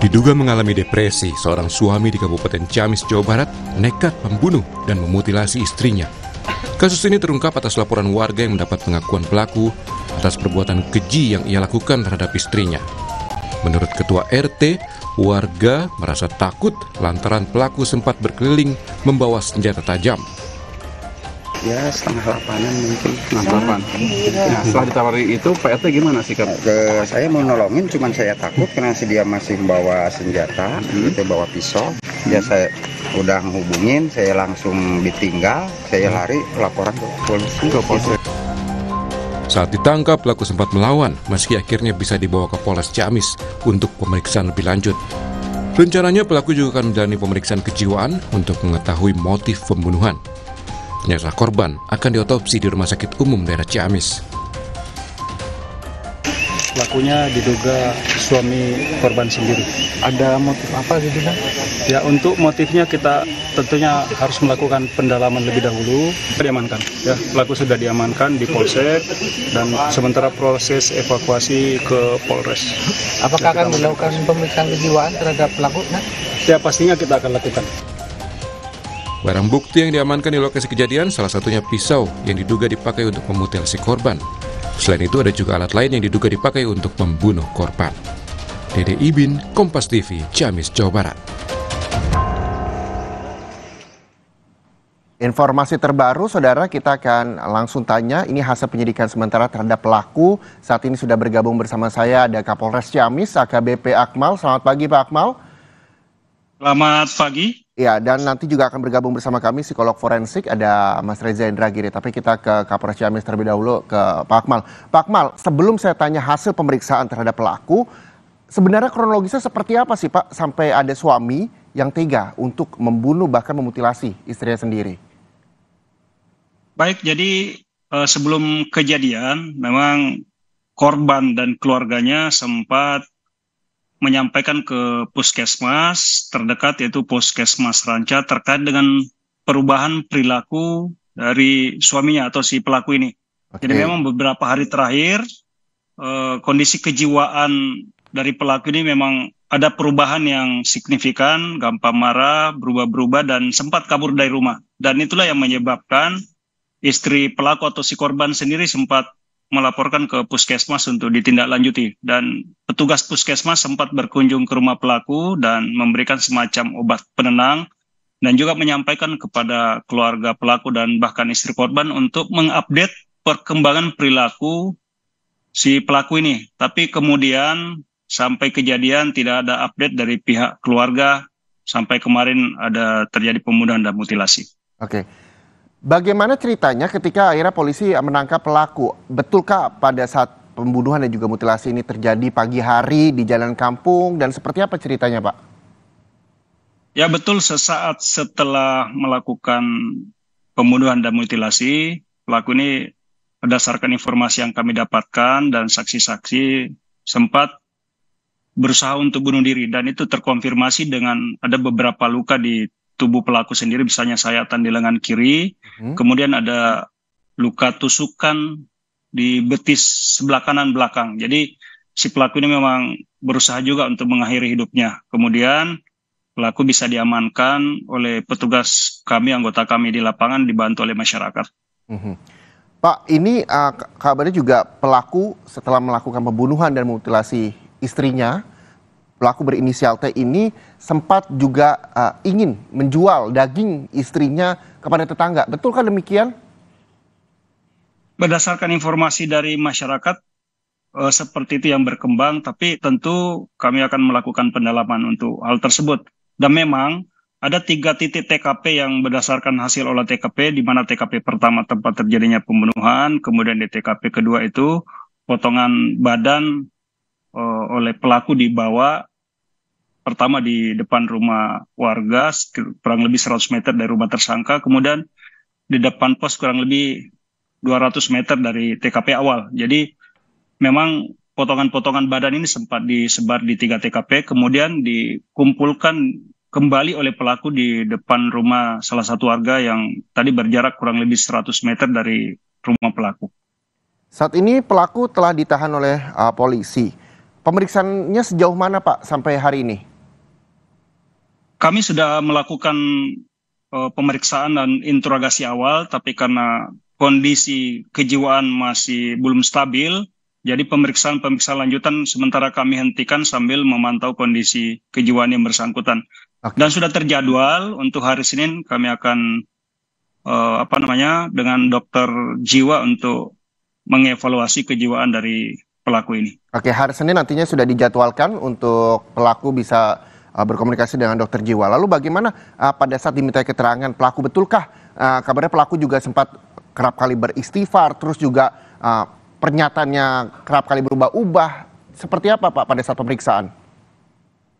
Diduga mengalami depresi, seorang suami di Kabupaten Ciamis, Jawa Barat nekat membunuh dan memutilasi istrinya. Kasus ini terungkap atas laporan warga yang mendapat pengakuan pelaku atas perbuatan keji yang ia lakukan terhadap istrinya. Menurut ketua RT, warga merasa takut lantaran pelaku sempat berkeliling membawa senjata tajam ya setengah lapangan mungkin setengah lapan iya. nah, setelah ditawari itu Pak RT e gimana sikap nah, ke saya mau nolongin cuman saya takut karena si dia masih bawa senjata hmm. itu bawa pisau ya, hmm. ya saya udah hubungin, saya langsung ditinggal saya hmm. lari laporan ke polisi ke polisi saat ditangkap, pelaku sempat melawan, meski akhirnya bisa dibawa ke Polres Ciamis untuk pemeriksaan lebih lanjut. Rencananya pelaku juga akan menjalani pemeriksaan kejiwaan untuk mengetahui motif pembunuhan. Jenazah korban akan diotopsi di Rumah Sakit Umum Daerah Ciamis. Pelakunya diduga suami korban sendiri. Ada motif apa gitu kan? Ya untuk motifnya kita tentunya harus melakukan pendalaman lebih dahulu. Diamankan. Ya pelaku sudah diamankan di Polsek dan sementara proses evakuasi ke Polres. Apakah ya, akan melakukan pemeriksaan kejiwaan terhadap pelaku? Ya pastinya kita akan lakukan. Barang bukti yang diamankan di lokasi kejadian salah satunya pisau yang diduga dipakai untuk memutilasi korban. Selain itu ada juga alat lain yang diduga dipakai untuk membunuh korban. Dede Ibin, Kompas TV, Ciamis, Jawa Barat. Informasi terbaru, saudara, kita akan langsung tanya. Ini hasil penyidikan sementara terhadap pelaku. Saat ini sudah bergabung bersama saya ada Kapolres Ciamis, AKBP Akmal. Selamat pagi, Pak Akmal. Selamat pagi. Ya, dan nanti juga akan bergabung bersama kami psikolog forensik ada Mas Reza Indragiri. Tapi kita ke Kapolres Ciamis terlebih dahulu ke Pak Akmal. Pak Akmal, sebelum saya tanya hasil pemeriksaan terhadap pelaku, sebenarnya kronologisnya seperti apa sih Pak sampai ada suami yang tega untuk membunuh bahkan memutilasi istrinya sendiri? Baik, jadi eh, sebelum kejadian memang korban dan keluarganya sempat menyampaikan ke puskesmas terdekat yaitu puskesmas Ranca terkait dengan perubahan perilaku dari suaminya atau si pelaku ini. Okay. Jadi memang beberapa hari terakhir eh, kondisi kejiwaan dari pelaku ini memang ada perubahan yang signifikan, gampang marah, berubah-berubah dan sempat kabur dari rumah. Dan itulah yang menyebabkan istri pelaku atau si korban sendiri sempat melaporkan ke puskesmas untuk ditindaklanjuti dan petugas puskesmas sempat berkunjung ke rumah pelaku dan memberikan semacam obat penenang dan juga menyampaikan kepada keluarga pelaku dan bahkan istri korban untuk mengupdate perkembangan perilaku si pelaku ini. Tapi kemudian sampai kejadian tidak ada update dari pihak keluarga sampai kemarin ada terjadi pembunuhan dan mutilasi. Oke. Okay. Bagaimana ceritanya ketika akhirnya polisi menangkap pelaku? Betulkah pada saat pembunuhan dan juga mutilasi ini terjadi pagi hari di jalan kampung dan seperti apa ceritanya, Pak? Ya, betul sesaat setelah melakukan pembunuhan dan mutilasi, pelaku ini berdasarkan informasi yang kami dapatkan dan saksi-saksi sempat berusaha untuk bunuh diri dan itu terkonfirmasi dengan ada beberapa luka di tubuh pelaku sendiri misalnya sayatan di lengan kiri, hmm. kemudian ada luka tusukan di betis sebelah kanan belakang. Jadi si pelaku ini memang berusaha juga untuk mengakhiri hidupnya. Kemudian pelaku bisa diamankan oleh petugas kami, anggota kami di lapangan dibantu oleh masyarakat. hmm Pak, ini uh, kabarnya juga pelaku setelah melakukan pembunuhan dan mutilasi istrinya pelaku berinisial T ini sempat juga uh, ingin menjual daging istrinya kepada tetangga. Betulkah demikian? Berdasarkan informasi dari masyarakat uh, seperti itu yang berkembang, tapi tentu kami akan melakukan pendalaman untuk hal tersebut. Dan memang ada tiga titik TKP yang berdasarkan hasil olah TKP, di mana TKP pertama tempat terjadinya pembunuhan, kemudian di TKP kedua itu potongan badan eh, oleh pelaku dibawa pertama di depan rumah warga kurang lebih 100 meter dari rumah tersangka kemudian di depan pos kurang lebih 200 meter dari TKP awal jadi memang potongan-potongan badan ini sempat disebar di tiga TKP kemudian dikumpulkan kembali oleh pelaku di depan rumah salah satu warga yang tadi berjarak kurang lebih 100 meter dari rumah pelaku. Saat ini pelaku telah ditahan oleh uh, polisi. Pemeriksaannya sejauh mana Pak sampai hari ini? kami sudah melakukan uh, pemeriksaan dan interogasi awal, tapi karena kondisi kejiwaan masih belum stabil, jadi pemeriksaan-pemeriksaan lanjutan sementara kami hentikan sambil memantau kondisi kejiwaan yang bersangkutan. Okay. Dan sudah terjadwal untuk hari Senin kami akan uh, apa namanya dengan dokter jiwa untuk mengevaluasi kejiwaan dari pelaku ini. Oke, okay, hari Senin nantinya sudah dijadwalkan untuk pelaku bisa uh, berkomunikasi dengan dokter jiwa. Lalu bagaimana uh, pada saat diminta keterangan pelaku betulkah uh, kabarnya pelaku juga sempat kerap kali beristighfar terus juga uh, pernyataannya kerap kali berubah-ubah. Seperti apa Pak pada saat pemeriksaan?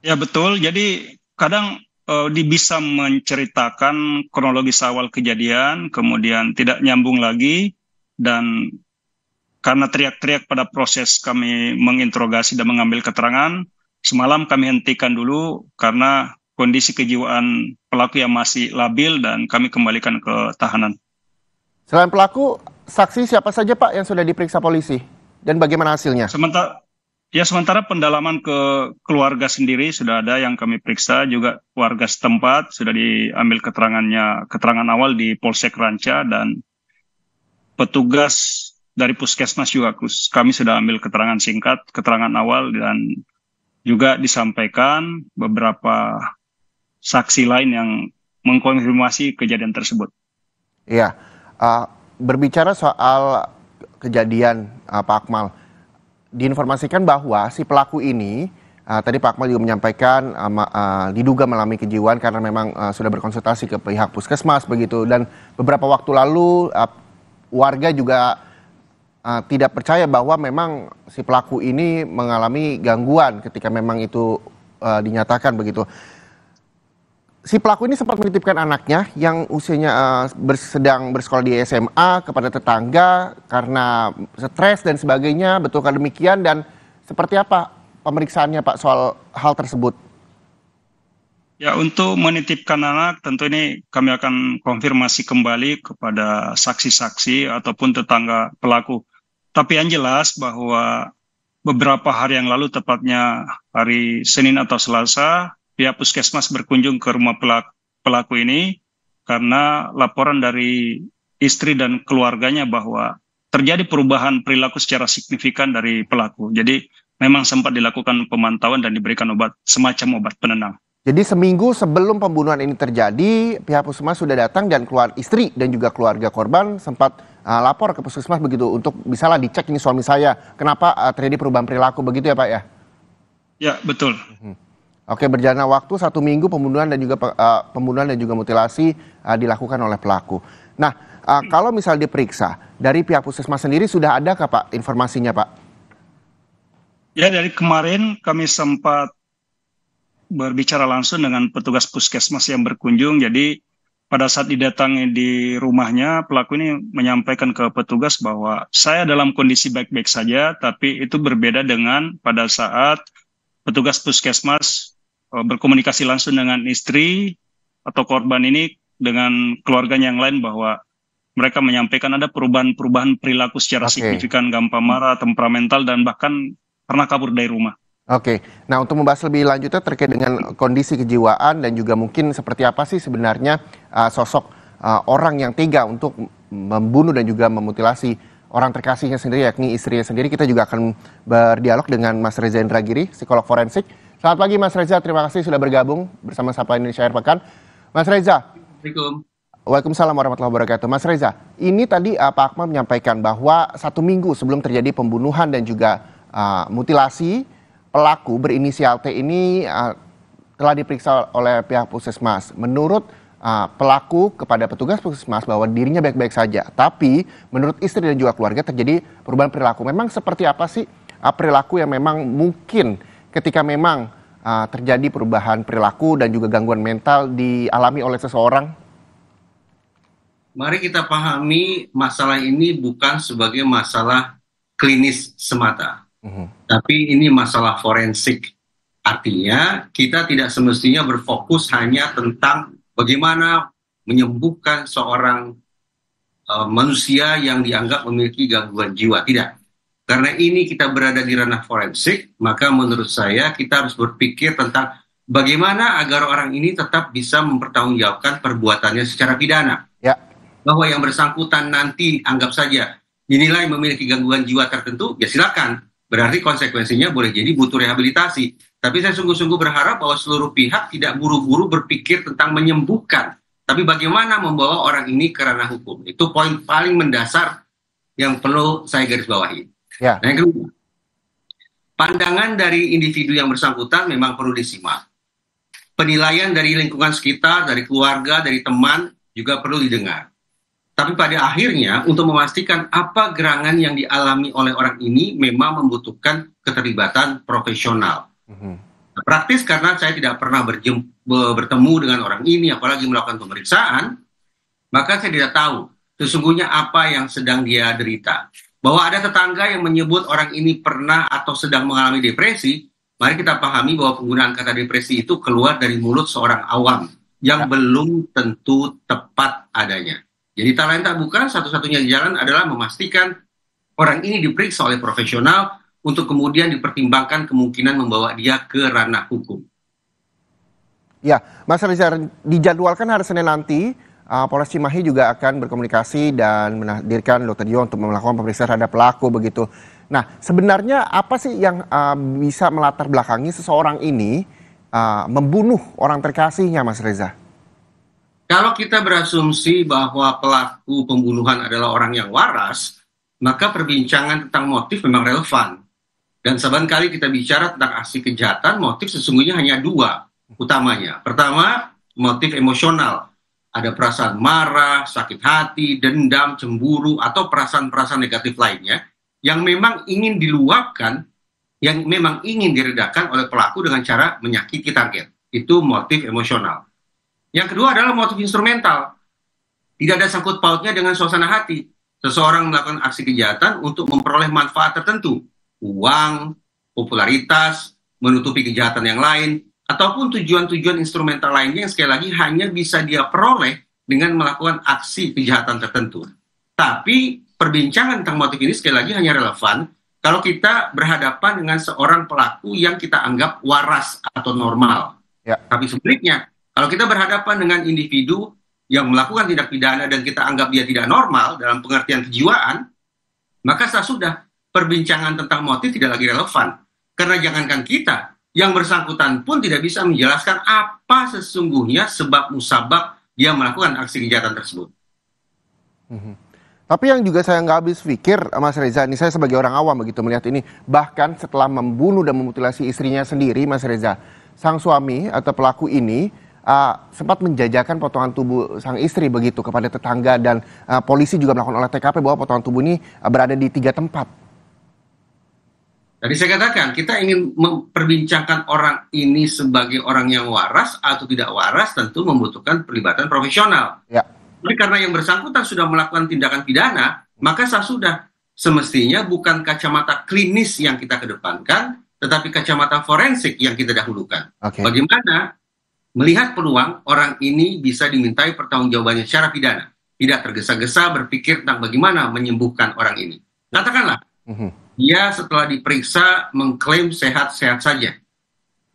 Ya betul. Jadi kadang uh, di bisa menceritakan kronologi awal kejadian, kemudian tidak nyambung lagi dan karena teriak-teriak pada proses kami menginterogasi dan mengambil keterangan, Semalam kami hentikan dulu karena kondisi kejiwaan pelaku yang masih labil dan kami kembalikan ke tahanan. Selain pelaku, saksi siapa saja Pak yang sudah diperiksa polisi dan bagaimana hasilnya? Sementara ya sementara pendalaman ke keluarga sendiri sudah ada yang kami periksa juga warga setempat sudah diambil keterangannya keterangan awal di Polsek Ranca dan petugas dari puskesmas juga kami sudah ambil keterangan singkat, keterangan awal dan juga disampaikan beberapa saksi lain yang mengkonfirmasi kejadian tersebut. Iya, uh, berbicara soal kejadian uh, Pak Akmal, diinformasikan bahwa si pelaku ini uh, tadi Pak Akmal juga menyampaikan uh, uh, diduga mengalami kejiwaan karena memang uh, sudah berkonsultasi ke pihak puskesmas begitu dan beberapa waktu lalu uh, warga juga Eh, tidak percaya bahwa memang si pelaku ini mengalami gangguan ketika memang itu uh, dinyatakan begitu. Si pelaku ini sempat menitipkan anaknya yang usianya uh, eh, sedang bersekolah di SMA kepada tetangga karena stres dan sebagainya. Betulkah demikian dan seperti apa pemeriksaannya Pak soal hal tersebut? Ya, untuk menitipkan anak tentu ini kami akan konfirmasi kembali kepada saksi-saksi ataupun tetangga pelaku. Tapi yang jelas bahwa beberapa hari yang lalu, tepatnya hari Senin atau Selasa, pihak puskesmas berkunjung ke rumah pelaku, pelaku ini karena laporan dari istri dan keluarganya bahwa terjadi perubahan perilaku secara signifikan dari pelaku. Jadi memang sempat dilakukan pemantauan dan diberikan obat semacam obat penenang. Jadi seminggu sebelum pembunuhan ini terjadi, pihak puskesmas sudah datang dan keluar istri dan juga keluarga korban sempat uh, lapor ke puskesmas begitu untuk bisalah dicek ini suami saya kenapa uh, terjadi perubahan perilaku begitu ya pak ya? Ya betul. Mhm. Oke berjalannya waktu satu minggu pembunuhan dan juga uh, pembunuhan dan juga mutilasi uh, dilakukan oleh pelaku. Nah uh, kalau misal diperiksa dari pihak puskesmas sendiri sudah ada pak informasinya pak? Ya dari kemarin kami sempat berbicara langsung dengan petugas puskesmas yang berkunjung. Jadi pada saat didatangi di rumahnya, pelaku ini menyampaikan ke petugas bahwa saya dalam kondisi baik-baik saja, tapi itu berbeda dengan pada saat petugas puskesmas eh, berkomunikasi langsung dengan istri atau korban ini dengan keluarganya yang lain bahwa mereka menyampaikan ada perubahan-perubahan perilaku secara okay. signifikan, gampang marah, temperamental, dan bahkan pernah kabur dari rumah. Oke, nah untuk membahas lebih lanjutnya terkait dengan kondisi kejiwaan dan juga mungkin seperti apa sih sebenarnya uh, sosok uh, orang yang tega untuk membunuh dan juga memutilasi orang terkasihnya sendiri yakni istrinya sendiri kita juga akan berdialog dengan Mas Reza Indragiri, psikolog forensik. Selamat pagi Mas Reza, terima kasih sudah bergabung bersama Sapa Indonesia Air Pekan. Mas Reza. Assalamualaikum. Waalaikumsalam warahmatullahi wabarakatuh. Mas Reza, ini tadi uh, Pak Akmal menyampaikan bahwa satu minggu sebelum terjadi pembunuhan dan juga uh, mutilasi, pelaku berinisial T ini uh, telah diperiksa oleh pihak puskesmas. Menurut uh, pelaku kepada petugas puskesmas bahwa dirinya baik-baik saja, tapi menurut istri dan juga keluarga terjadi perubahan perilaku. Memang seperti apa sih uh, perilaku yang memang mungkin ketika memang uh, terjadi perubahan perilaku dan juga gangguan mental dialami oleh seseorang? Mari kita pahami masalah ini bukan sebagai masalah klinis semata Mm-hmm. Tapi ini masalah forensik. Artinya kita tidak semestinya berfokus hanya tentang bagaimana menyembuhkan seorang uh, manusia yang dianggap memiliki gangguan jiwa. Tidak. Karena ini kita berada di ranah forensik, maka menurut saya kita harus berpikir tentang bagaimana agar orang ini tetap bisa mempertanggungjawabkan perbuatannya secara pidana. Ya. Bahwa yang bersangkutan nanti anggap saja dinilai memiliki gangguan jiwa tertentu, ya silakan Berarti konsekuensinya boleh jadi butuh rehabilitasi. Tapi saya sungguh-sungguh berharap bahwa seluruh pihak tidak buru-buru berpikir tentang menyembuhkan. Tapi bagaimana membawa orang ini ke ranah hukum. Itu poin paling mendasar yang perlu saya garis bawahi. Ya. Nah, yang kedua, pandangan dari individu yang bersangkutan memang perlu disimak. Penilaian dari lingkungan sekitar, dari keluarga, dari teman juga perlu didengar. Tapi pada akhirnya untuk memastikan apa gerangan yang dialami oleh orang ini memang membutuhkan keterlibatan profesional. Mm -hmm. Praktis karena saya tidak pernah bertemu dengan orang ini, apalagi melakukan pemeriksaan, maka saya tidak tahu sesungguhnya apa yang sedang dia derita. Bahwa ada tetangga yang menyebut orang ini pernah atau sedang mengalami depresi, mari kita pahami bahwa penggunaan kata depresi itu keluar dari mulut seorang awam yang ya. belum tentu tepat adanya. Jadi talenta bukan satu-satunya jalan adalah memastikan orang ini diperiksa oleh profesional untuk kemudian dipertimbangkan kemungkinan membawa dia ke ranah hukum. Ya, Mas Rizal, dijadwalkan hari Senin nanti uh, Polres Cimahi juga akan berkomunikasi dan menghadirkan Dr. Dio untuk melakukan pemeriksaan terhadap pelaku begitu. Nah, sebenarnya apa sih yang uh, bisa melatar belakangi seseorang ini uh, membunuh orang terkasihnya, Mas Reza? Kalau kita berasumsi bahwa pelaku pembunuhan adalah orang yang waras, maka perbincangan tentang motif memang relevan. Dan saban kali kita bicara tentang aksi kejahatan, motif sesungguhnya hanya dua utamanya. Pertama, motif emosional. Ada perasaan marah, sakit hati, dendam, cemburu, atau perasaan-perasaan negatif lainnya yang memang ingin diluapkan, yang memang ingin diredakan oleh pelaku dengan cara menyakiti target. Itu motif emosional. Yang kedua adalah motif instrumental. Tidak ada sangkut pautnya dengan suasana hati. Seseorang melakukan aksi kejahatan untuk memperoleh manfaat tertentu. Uang, popularitas, menutupi kejahatan yang lain, ataupun tujuan-tujuan instrumental lainnya yang sekali lagi hanya bisa dia peroleh dengan melakukan aksi kejahatan tertentu. Tapi perbincangan tentang motif ini sekali lagi hanya relevan kalau kita berhadapan dengan seorang pelaku yang kita anggap waras atau normal. Ya. Tapi sebaliknya, kalau kita berhadapan dengan individu yang melakukan tindak pidana dan kita anggap dia tidak normal dalam pengertian kejiwaan, maka saya sudah perbincangan tentang motif tidak lagi relevan. Karena jangankan kita, yang bersangkutan pun tidak bisa menjelaskan apa sesungguhnya sebab musabab dia melakukan aksi kejahatan tersebut. Mhm. Tapi yang juga saya nggak habis pikir, Mas Reza, ini saya sebagai orang awam begitu melihat ini, bahkan setelah membunuh dan memutilasi istrinya sendiri, Mas Reza, sang suami atau pelaku ini uh, sempat menjajakan potongan tubuh sang istri begitu kepada tetangga dan uh, polisi juga melakukan olah TKP bahwa potongan tubuh ini uh, berada di tiga tempat. Tadi saya katakan kita ingin memperbincangkan orang ini sebagai orang yang waras atau tidak waras tentu membutuhkan perlibatan profesional. Ya. Tapi karena yang bersangkutan sudah melakukan tindakan pidana, maka saya sudah semestinya bukan kacamata klinis yang kita kedepankan, tetapi kacamata forensik yang kita dahulukan. Okay. Bagaimana melihat peluang orang ini bisa dimintai pertanggungjawabannya secara pidana, tidak tergesa-gesa berpikir tentang bagaimana menyembuhkan orang ini. Katakanlah, mm dia setelah diperiksa mengklaim sehat-sehat saja.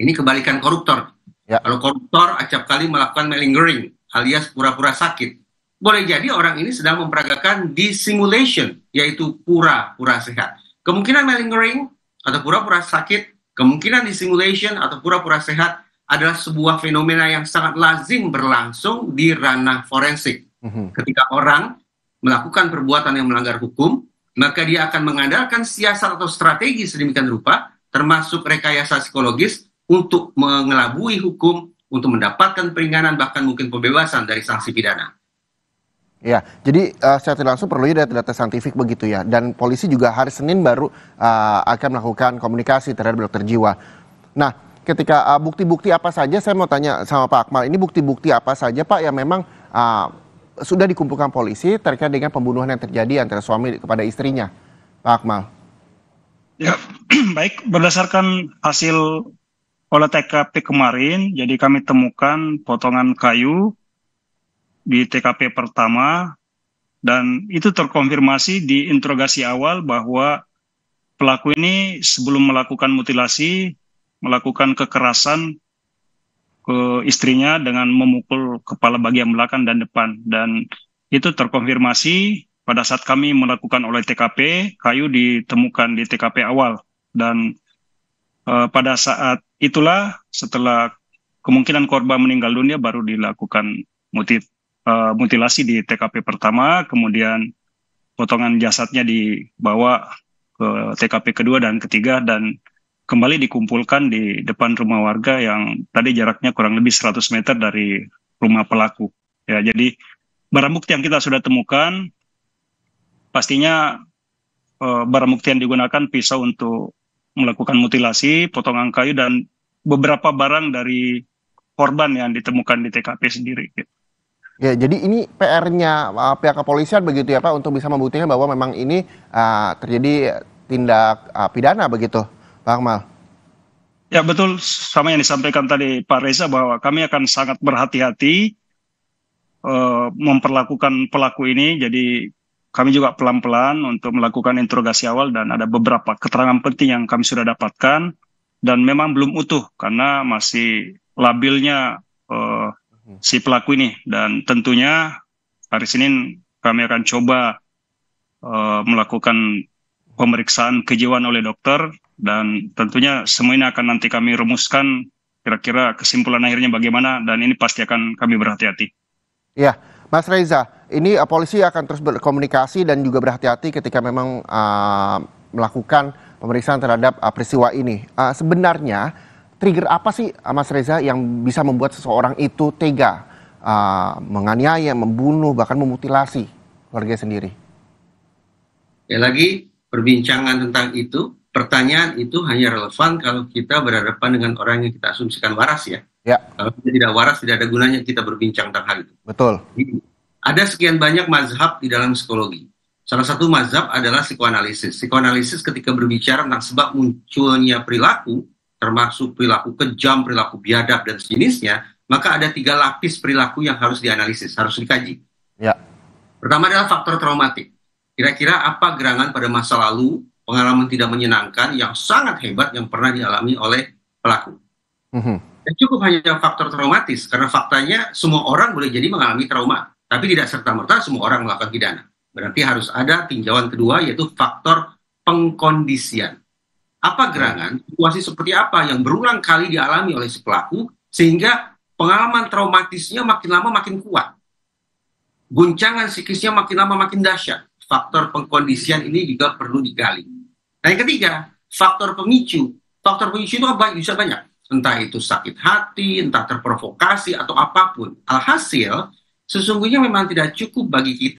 Ini kebalikan koruptor. Ya. Kalau koruptor acap kali melakukan malingering alias pura-pura sakit. Boleh jadi orang ini sedang memperagakan dissimulation, yaitu pura-pura sehat. Kemungkinan malingering atau pura-pura sakit, kemungkinan dissimulation atau pura-pura sehat adalah sebuah fenomena yang sangat lazim berlangsung di ranah forensik. Mm-hmm. Ketika orang melakukan perbuatan yang melanggar hukum, maka dia akan mengandalkan siasat atau strategi sedemikian rupa, termasuk rekayasa psikologis untuk mengelabui hukum, untuk mendapatkan peringanan bahkan mungkin pembebasan dari sanksi pidana. Ya, jadi uh, secara tidak langsung perlu data-data saintifik begitu ya. Dan polisi juga hari Senin baru uh, akan melakukan komunikasi terhadap dokter jiwa. Nah, ketika ah, bukti-bukti uh, apa saja saya mau tanya sama Pak Akmal ini bukti-bukti apa saja Pak yang memang uh, sudah dikumpulkan polisi terkait dengan pembunuhan yang terjadi antara suami kepada istrinya Pak Akmal ya baik berdasarkan hasil olah TKP kemarin jadi kami temukan potongan kayu di TKP pertama dan itu terkonfirmasi di interogasi awal bahwa pelaku ini sebelum melakukan mutilasi melakukan kekerasan ke istrinya dengan memukul kepala bagian belakang dan depan dan itu terkonfirmasi pada saat kami melakukan oleh TKP kayu ditemukan di TKP awal dan uh, pada saat itulah setelah kemungkinan korban meninggal dunia baru dilakukan muti, uh, mutilasi di TKP pertama kemudian potongan jasadnya dibawa ke TKP kedua dan ketiga dan kembali dikumpulkan di depan rumah warga yang tadi jaraknya kurang lebih 100 meter dari rumah pelaku. Ya, jadi barang bukti yang kita sudah temukan pastinya eh, barang bukti yang digunakan pisau untuk melakukan mutilasi, potongan kayu dan beberapa barang dari korban yang ditemukan di TKP sendiri. Gitu. Ya, jadi ini PR-nya eh, pihak kepolisian begitu ya Pak untuk bisa membuktikan bahwa memang ini uh, terjadi tindak uh, pidana begitu. Pak Akmal. Ya betul sama yang disampaikan tadi Pak Reza bahwa kami akan sangat berhati-hati uh, memperlakukan pelaku ini. Jadi kami juga pelan-pelan untuk melakukan interogasi awal dan ada beberapa keterangan penting yang kami sudah dapatkan dan memang belum utuh karena masih labilnya uh, si pelaku ini dan tentunya hari Senin kami akan coba uh, melakukan pemeriksaan kejiwaan oleh dokter dan tentunya semua ini akan nanti kami rumuskan kira-kira kesimpulan akhirnya bagaimana dan ini pasti akan kami berhati-hati. Ya, Mas Reza, ini uh, polisi akan terus berkomunikasi dan juga berhati-hati ketika memang uh, melakukan pemeriksaan terhadap uh, peristiwa ini. Uh, sebenarnya trigger apa sih uh, Mas Reza yang bisa membuat seseorang itu tega uh, menganiaya, membunuh, bahkan memutilasi keluarga sendiri? Ya lagi perbincangan tentang itu, pertanyaan itu hanya relevan kalau kita berhadapan dengan orang yang kita asumsikan waras ya. Ya. Kalau kita tidak waras, tidak ada gunanya kita berbincang tentang hal itu. Betul. Jadi, ada sekian banyak mazhab di dalam psikologi. Salah satu mazhab adalah psikoanalisis. Psikoanalisis ketika berbicara tentang sebab munculnya perilaku, termasuk perilaku kejam, perilaku biadab, dan sejenisnya, maka ada tiga lapis perilaku yang harus dianalisis, harus dikaji. Ya. Pertama adalah faktor traumatik. Kira-kira apa gerangan pada masa lalu, pengalaman tidak menyenangkan yang sangat hebat yang pernah dialami oleh pelaku? Mm-hmm. Dan ya, cukup hanya faktor traumatis, karena faktanya semua orang boleh jadi mengalami trauma, tapi tidak serta-merta semua orang melakukan pidana. Berarti harus ada tinjauan kedua, yaitu faktor pengkondisian. Apa gerangan, situasi seperti apa yang berulang kali dialami oleh si pelaku, sehingga pengalaman traumatisnya makin lama makin kuat guncangan psikisnya makin lama makin dahsyat faktor pengkondisian ini juga perlu digali. Nah yang ketiga, faktor pemicu. Faktor pemicu itu kan banyak, bisa banyak. Entah itu sakit hati, entah terprovokasi, atau apapun. Alhasil, sesungguhnya memang tidak cukup bagi kita